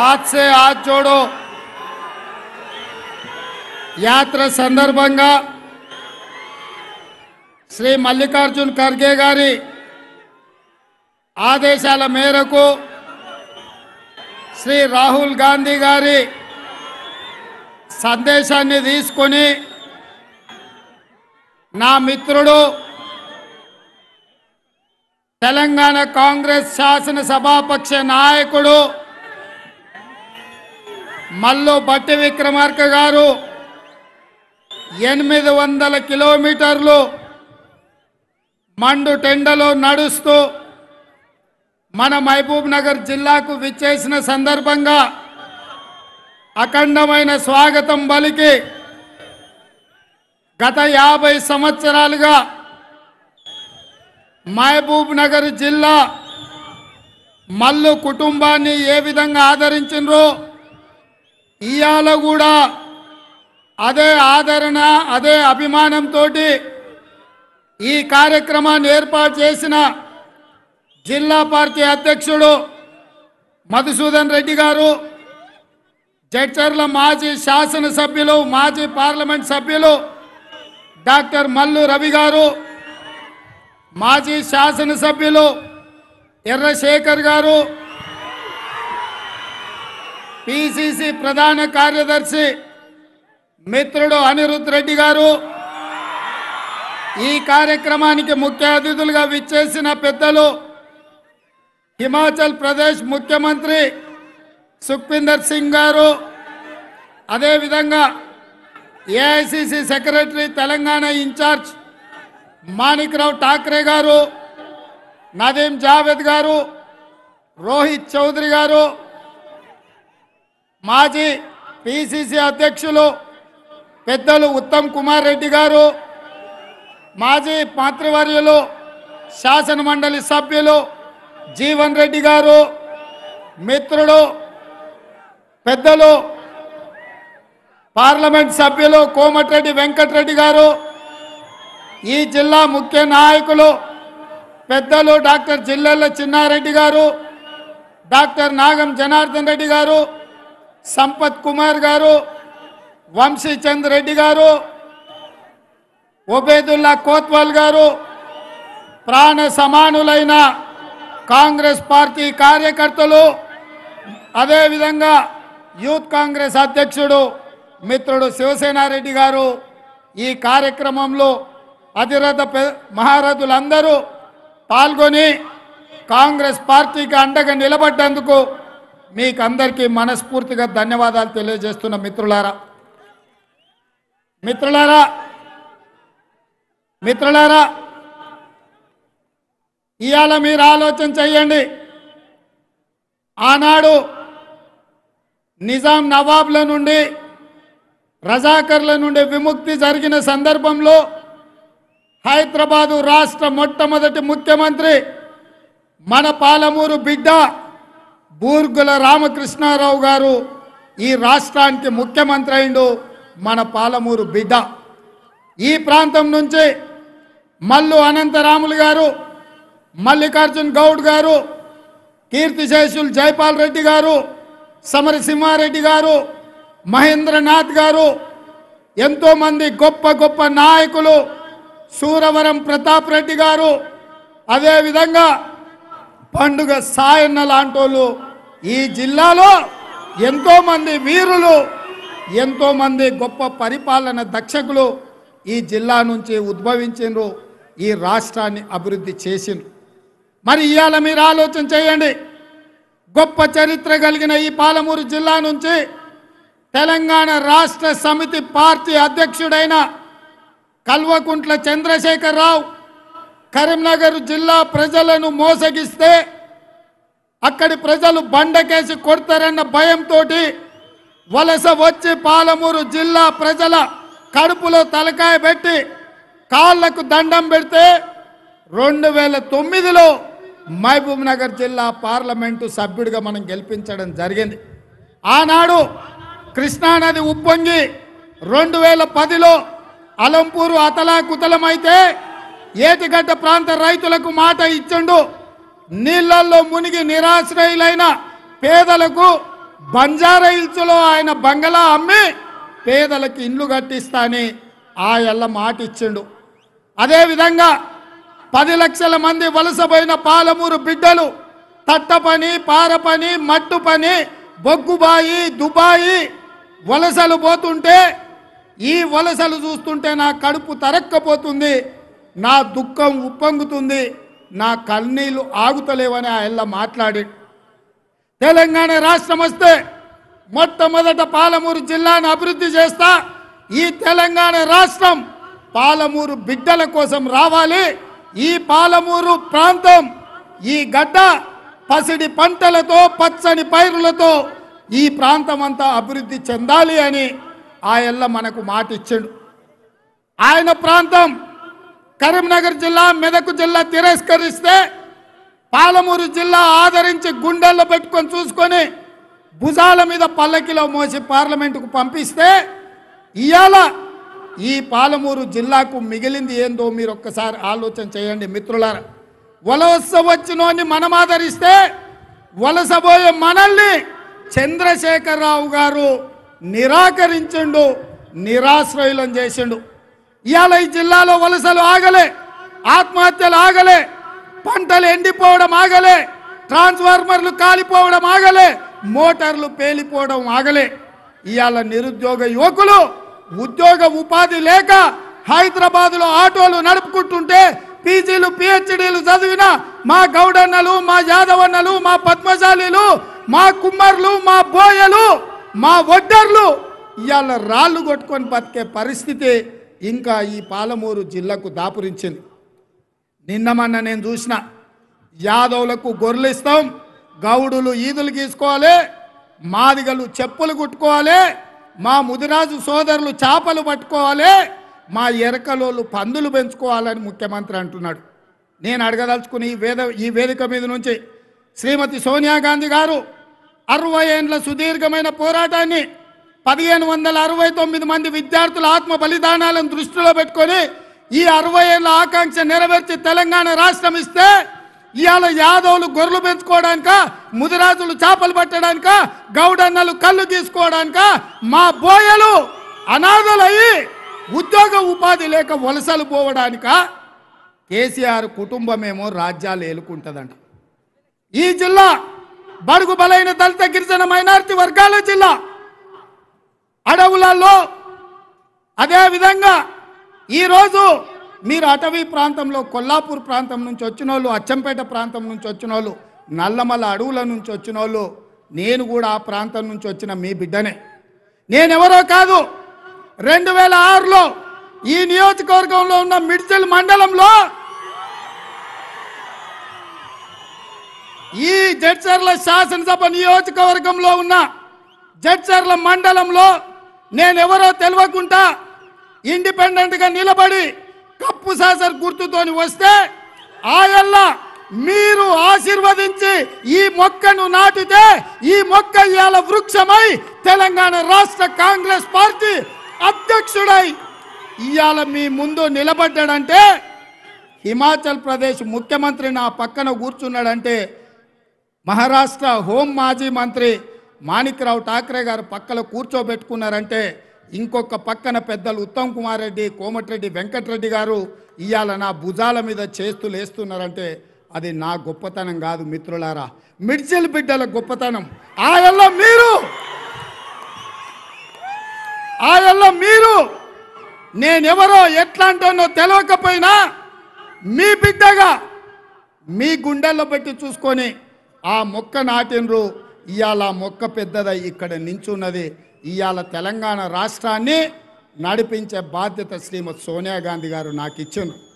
हाथ से हाथ जोड़ो యాత్ర సందర్భంగా శ్రీ మల్లికార్జున్ ఖర్గే గారి ఆదేశాల మేరకు శ్రీ రాహుల్ గాంధీ గారి సందేశాన్ని తీసుకొని నా మిత్రుడు తెలంగాణ కాంగ్రెస్ శాసనసభాపక్ష నాయకుడు మల్లో బట్టి విక్రమార్క గారు ఎనిమిది వందల కిలోమీటర్లు మండు టెండలో నడుస్తూ మన మహబూబ్ నగర్ జిల్లాకు విచ్చేసిన సందర్భంగా అఖండమైన స్వాగతం బలికి గత యాభై సంవత్సరాలుగా మహబూబ్ నగర్ జిల్లా మల్లు కుటుంబాన్ని ఏ విధంగా ఆదరించినో ఇవాళ కూడా అదే ఆదరణ అదే అభిమానంతో ఈ కార్యక్రమాన్ని ఏర్పాటు చేసిన జిల్లా పార్టీ అధ్యక్షుడు మధుసూదన్ రెడ్డి గారు జడ్చర్ల మాజీ శాసనసభ్యులు మాజీ పార్లమెంట్ సభ్యులు డాక్టర్ మల్లు రవి గారు మాజీ శాసనసభ్యులు ఎర్రశేఖర్ గారు పిసిసి ప్రధాన కార్యదర్శి మిత్రుడు అనిరుద్ రెడ్డి గారు ఈ కార్యక్రమానికి ముఖ్య అతిథులుగా విచ్చేసిన పెద్దలు హిమాచల్ ప్రదేశ్ ముఖ్యమంత్రి సుఖ్విందర్ సింగ్ గారు అదేవిధంగా AICC secretary Telangana in charge Manikrao Thakre గారు నదీం జావేద్ గారు రోహిత్ చౌదరి గారు మాజీ పిసిసి అధ్యక్షులు పెద్దలు ఉత్తమ్ కుమార్ రెడ్డి గారు మాజీ శాసన శాసనమండలి సభ్యులు జీవన్ రెడ్డి గారు మిత్రుడు పెద్దలు పార్లమెంట్ సభ్యులు కోమటిరెడ్డి వెంకటరెడ్డి గారు ఈ జిల్లా ముఖ్య నాయకులు పెద్దలు డాక్టర్ జిల్లెళ్ళ చిన్నారెడ్డి గారు డాక్టర్ నాగం జనార్దన్ రెడ్డి గారు సంపత్ కుమార్ గారు వంశీచంద్ రెడ్డి గారు ఉబేదుల్లా కోత్వాల్ గారు ప్రాణ సమానులైన కాంగ్రెస్ పార్టీ కార్యకర్తలు అదేవిధంగా యూత్ కాంగ్రెస్ అధ్యక్షుడు మిత్రుడు శివసేనారెడ్డి గారు ఈ కార్యక్రమంలో అధిరథ మహారథులందరూ పాల్గొని కాంగ్రెస్ పార్టీకి అండగా నిలబడ్డందుకు మీకు అందరికీ మనస్ఫూర్తిగా ధన్యవాదాలు తెలియజేస్తున్న మిత్రులారా మిత్రులారా మిత్రులారా ఇవాళ మీరు ఆలోచన చెయ్యండి ఆనాడు నిజాం నవాబ్ల నుండి రజాకర్ల నుండి విముక్తి జరిగిన సందర్భంలో హైదరాబాదు రాష్ట్ర మొట్టమొదటి ముఖ్యమంత్రి మన పాలమూరు బిడ్డ బూర్గుల రామకృష్ణారావు గారు ఈ రాష్ట్రానికి ముఖ్యమంత్రి అయిండు మన పాలమూరు బిడ్డ ఈ ప్రాంతం నుంచి మల్లు అనంతరాములు గారు మల్లికార్జున్ గౌడ్ గారు కీర్తిశేషులు జైపాల్ రెడ్డి గారు సమరసింహారెడ్డి గారు మహేంద్రనాథ్ గారు ఎంతోమంది గొప్ప గొప్ప నాయకులు సూరవరం ప్రతాప్ రెడ్డి గారు అదేవిధంగా పండుగ సాయన్న లాంటోళ్ళు ఈ జిల్లాలో ఎంతోమంది వీరులు ఎంతోమంది గొప్ప పరిపాలన దక్షకులు ఈ జిల్లా నుంచి ఉద్భవించిండ్రు ఈ రాష్ట్రాన్ని అభివృద్ధి చేసిండ్రు మరి ఇవాళ మీరు ఆలోచన చేయండి గొప్ప చరిత్ర కలిగిన ఈ పాలమూరు జిల్లా నుంచి తెలంగాణ రాష్ట్ర సమితి పార్టీ అధ్యక్షుడైన కల్వకుంట్ల చంద్రశేఖరరావు కరీంనగర్ జిల్లా ప్రజలను మోసగిస్తే అక్కడి ప్రజలు బండకేసి కొడతారన్న భయంతో వలస వచ్చి పాలమూరు జిల్లా ప్రజల కడుపులో తలకాయ పెట్టి కాళ్లకు దండం పెడితే రెండు వేల తొమ్మిదిలో మహబూబ్ నగర్ జిల్లా పార్లమెంటు సభ్యుడిగా మనం గెలిపించడం జరిగింది ఆనాడు కృష్ణానది ఉప్పొంగి రెండు వేల పదిలో అలంపూరు అతలా కుతలమైతే ఏటిగడ్డ ప్రాంత రైతులకు మాట ఇచ్చిండు నీళ్లలో మునిగి నిరాశ్రయులైన పేదలకు బంజారా హిల్స్లో ఆయన బంగళా అమ్మి పేదలకు ఇండ్లు కట్టిస్తాని ఆయల్ల మాట ఇచ్చిండు అదేవిధంగా పది లక్షల మంది వలసపోయిన పాలమూరు బిడ్డలు తట్టపని పారపని మట్టు పని బొగ్గుబాయి దుబాయి వలసలు పోతుంటే ఈ వలసలు చూస్తుంటే నా కడుపు తరక్కపోతుంది నా దుఃఖం ఉప్పొంగుతుంది నా కన్నీళ్లు ఆగుతలేవని ఆయన మాట్లాడి తెలంగాణ రాష్ట్రం వస్తే మొట్టమొదట పాలమూరు జిల్లాను అభివృద్ధి చేస్తా ఈ తెలంగాణ రాష్ట్రం పాలమూరు బిడ్డల కోసం రావాలి ఈ పాలమూరు ప్రాంతం ఈ గడ్డ పసిడి పంటలతో పచ్చని పైరులతో ఈ ప్రాంతం అంతా అభివృద్ధి చెందాలి అని ఆయల్ల మనకు మాట ఇచ్చాడు ఆయన ప్రాంతం కరీంనగర్ జిల్లా మెదక్ జిల్లా తిరస్కరిస్తే పాలమూరు జిల్లా ఆదరించి గుండెల్లో పెట్టుకొని చూసుకొని భుజాల మీద పల్లకిలో మోసి పార్లమెంటుకు పంపిస్తే ఇవాళ ఈ పాలమూరు జిల్లాకు మిగిలింది ఏందో మీరు ఒక్కసారి ఆలోచన చేయండి మిత్రుల వలస వచ్చినోని మనం ఆదరిస్తే వలసబోయే మనల్ని చంద్రశేఖరరావు గారు నిరాకరించిండు నిరాశ్రయులం చేసిండు ఇవాళ ఈ జిల్లాలో వలసలు ఆగలే ఆత్మహత్యలు ఆగలే పంటలు ఎండిపోవడం ఆగలే ట్రాన్స్ఫార్మర్లు కాలిపోవడం ఆగలే మోటార్లు పేలిపోవడం ఆగలే ఇవాళ నిరుద్యోగ యువకులు ఉద్యోగ ఉపాధి లేక హైదరాబాద్లో ఆటోలు నడుపుకుంటుంటే పీజీలు పిహెచ్డీలు చదివిన మా గౌడన్నలు మా యాదవన్నలు మా పద్మశాలీలు మా కుమ్మర్లు మా బోయలు మా వడ్డర్లు ఇవాళ రాళ్ళు కొట్టుకొని బతికే పరిస్థితి ఇంకా ఈ పాలమూరు జిల్లాకు దాపురించింది నిన్న నేను చూసిన యాదవులకు గొర్రెలు ఇస్తాం గౌడులు ఈదులు గీసుకోవాలి మాదిగలు చెప్పులు కుట్టుకోవాలి మా ముదిరాజు సోదరులు చేపలు పట్టుకోవాలి మా ఎరకలోళ్ళు పందులు పెంచుకోవాలని ముఖ్యమంత్రి అంటున్నాడు నేను అడగదలుచుకుని ఈ వేద ఈ వేదిక మీద నుంచి శ్రీమతి సోనియా గాంధీ గారు అరవై ఏండ్ల సుదీర్ఘమైన పోరాటాన్ని పదిహేను వందల అరవై తొమ్మిది మంది విద్యార్థుల ఆత్మ బలిదానాలను దృష్టిలో పెట్టుకొని ఈ అరవై ఏళ్ళ ఆకాంక్ష నెరవేర్చి తెలంగాణ రాష్ట్రం ఇస్తే ఇవాళ యాదవులు గొర్రెలు పెంచుకోవడానిక ముదిరాజులు చేపలు పట్టడానిక గౌడన్నలు కళ్ళు తీసుకోవడానిక మా బోయలు అనాథలయ్యి ఉద్యోగ ఉపాధి లేక వలసలు పోవడానిక కేసీఆర్ కుటుంబమేమో రాజ్యాలు ఏలుకుంటుందంట ఈ జిల్లా బడుగు బలైన దళిత గిరిజన మైనారిటీ వర్గాల జిల్లా అడవులలో అదేవిధంగా ఈరోజు మీరు అటవీ ప్రాంతంలో కొల్లాపూర్ ప్రాంతం నుంచి వచ్చిన వాళ్ళు అచ్చంపేట ప్రాంతం నుంచి వచ్చిన వాళ్ళు నల్లమల అడవుల నుంచి వచ్చిన వాళ్ళు నేను కూడా ఆ ప్రాంతం నుంచి వచ్చిన మీ బిడ్డనే నేనెవరో కాదు రెండు వేల ఆరులో ఈ నియోజకవర్గంలో ఉన్న మిడ్జిల్ మండలంలో ఈ జడ్చర్ల శాసనసభ నియోజకవర్గంలో ఉన్న జడ్చర్ల మండలంలో నేనెవరో తెలియకుండా ఇండిపెండెంట్గా నిలబడి కప్పు సాసర్ గుర్తుతోని వస్తే ఆయల్ల మీరు ఆశీర్వదించి ఈ మొక్కను నాటితే ఈ మొక్క ఇవాళ వృక్షమై తెలంగాణ రాష్ట్ర కాంగ్రెస్ పార్టీ అధ్యక్షుడై ఇవాళ మీ ముందు నిలబడ్డాడంటే హిమాచల్ ప్రదేశ్ ముఖ్యమంత్రి నా పక్కన కూర్చున్నాడంటే మహారాష్ట్ర హోం మాజీ మంత్రి మాణిక్రావు ఠాక్రే గారు పక్కన కూర్చోబెట్టుకున్నారంటే ఇంకొక పక్కన పెద్దలు ఉత్తమ్ కుమార్ రెడ్డి కోమటిరెడ్డి వెంకటరెడ్డి గారు ఇవాళ నా భుజాల మీద చేస్తులు వేస్తున్నారంటే అది నా గొప్పతనం కాదు మిత్రులారా మిడ్జిల్ బిడ్డల గొప్పతనం ఆయల్లో మీరు ఆయల్లో మీరు నేనెవరో అంటానో తెలియకపోయినా మీ బిడ్డగా మీ గుండెల్లో పెట్టి చూసుకొని ఆ మొక్క నాటినరు ఇవాళ మొక్క పెద్దదై ఇక్కడ నించున్నది ఇవాళ తెలంగాణ రాష్ట్రాన్ని నడిపించే బాధ్యత శ్రీమతి సోనియా గాంధీ గారు నాకు ఇచ్చిన